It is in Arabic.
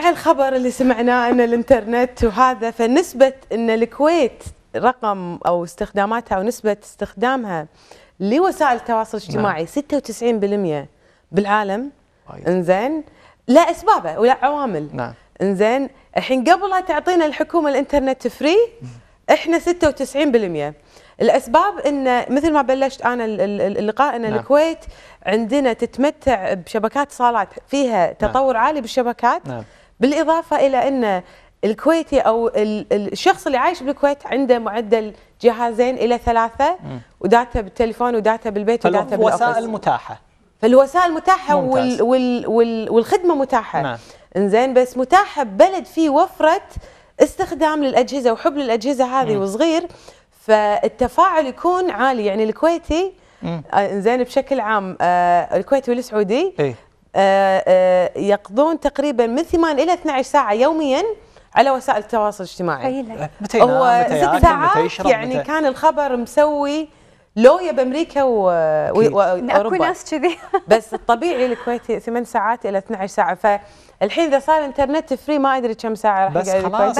مع الخبر اللي سمعناه ان الانترنت وهذا فنسبه ان الكويت رقم او استخداماتها او نسبه استخدامها لوسائل التواصل نعم. الاجتماعي نعم. 96% بالعالم انزين لا اسبابه ولا عوامل نعم انزين الحين قبل لا تعطينا الحكومه الانترنت فري احنا 96% الاسباب ان مثل ما بلشت انا اللقاء ان نعم. الكويت عندنا تتمتع بشبكات صالات فيها نعم. تطور نعم. عالي بالشبكات نعم. بالإضافة إلى أن الكويتي أو الشخص اللي عايش بالكويت عنده معدل جهازين إلى ثلاثة وداتا بالتليفون وداتا بالبيت وداتا بالأوفيس الوسائل متاحة فالوسائل متاحة وال وال وال والخدمة متاحة نعم. انزين بس متاحة ببلد فيه وفرة استخدام للأجهزة وحب للأجهزة هذه مم. وصغير فالتفاعل يكون عالي يعني الكويتي آه، انزين بشكل عام آه الكويتي والسعودي إيه؟ آه، آه، يقضون تقريبا من 8 الى 12 ساعه يوميا على وسائل التواصل الاجتماعي طيب، آه، متى هو ست ساعات يعني متى. كان الخبر مسوي لويا بامريكا واوروبا اكو ناس كذي بس الطبيعي الكويتي 8 ساعات الى 12 ساعه فالحين اذا صار انترنت فري ما ادري كم ساعه راح بس الكويت